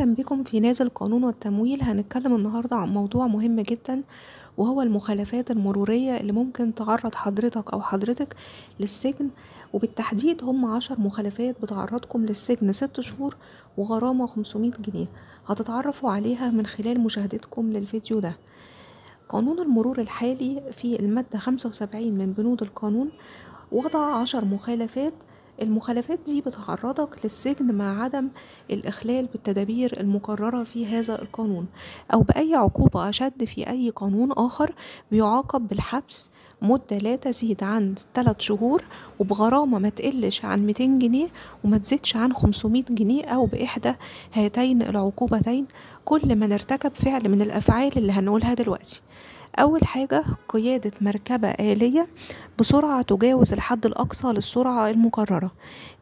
أهلا بكم في نازل القانون والتمويل هنتكلم النهاردة عن موضوع مهم جدا وهو المخالفات المرورية اللي ممكن تعرض حضرتك أو حضرتك للسجن وبالتحديد هم عشر مخالفات بتعرضكم للسجن ست شهور وغرامة 500 جنيه هتتعرفوا عليها من خلال مشاهدتكم للفيديو ده قانون المرور الحالي في المادة 75 من بنود القانون وضع عشر مخالفات المخالفات دي بتعرضك للسجن مع عدم الإخلال بالتدابير المقررة في هذا القانون أو بأي عقوبة أشد في أي قانون آخر بيعاقب بالحبس مدة لا تزيد عن 3 شهور وبغرامة ما تقلش عن 200 جنيه وما تزيدش عن 500 جنيه أو بإحدى هاتين العقوبتين كل من ارتكب فعل من الأفعال اللي هنقولها دلوقتي أول حاجة قيادة مركبة آلية بسرعة تجاوز الحد الأقصى للسرعة المقررة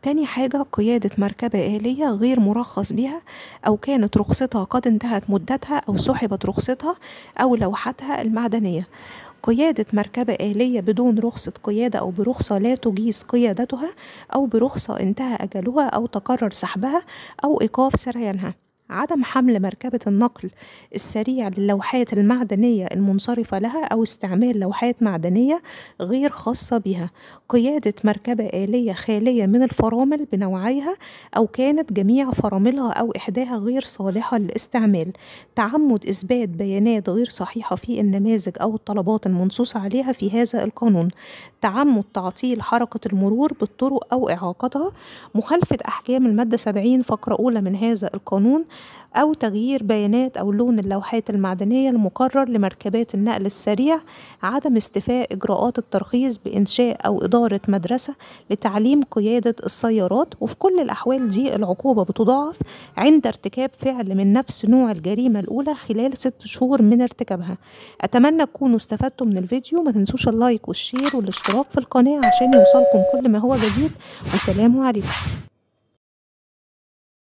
تاني حاجة قيادة مركبة آلية غير مرخص بها أو كانت رخصتها قد انتهت مدتها أو سحبت رخصتها أو لوحتها المعدنية قيادة مركبة آلية بدون رخصة قيادة أو برخصة لا تجيز قيادتها أو برخصة انتهى أجلها أو تقرر سحبها أو إيقاف سريانها عدم حمل مركبة النقل السريع للوحات المعدنية المنصرفة لها أو استعمال لوحات معدنية غير خاصة بها قيادة مركبة آلية خالية من الفرامل بنوعيها أو كانت جميع فراملها أو إحداها غير صالحة للاستعمال تعمد إثبات بيانات غير صحيحة في النماذج أو الطلبات المنصوص عليها في هذا القانون تعمد تعطيل حركة المرور بالطرق أو إعاقتها مخالفة أحكام المادة 70 فقرة أولى من هذا القانون أو تغيير بيانات أو لون اللوحات المعدنية المقرر لمركبات النقل السريع عدم استفاء إجراءات الترخيص بإنشاء أو إدارة مدرسة لتعليم قيادة السيارات وفي كل الأحوال دي العقوبة بتضاعف عند ارتكاب فعل من نفس نوع الجريمة الأولى خلال ست شهور من ارتكابها أتمنى تكونوا استفدتوا من الفيديو ما تنسوش اللايك والشير والاشتراك في القناة عشان يوصلكم كل ما هو جديد وسلام عليكم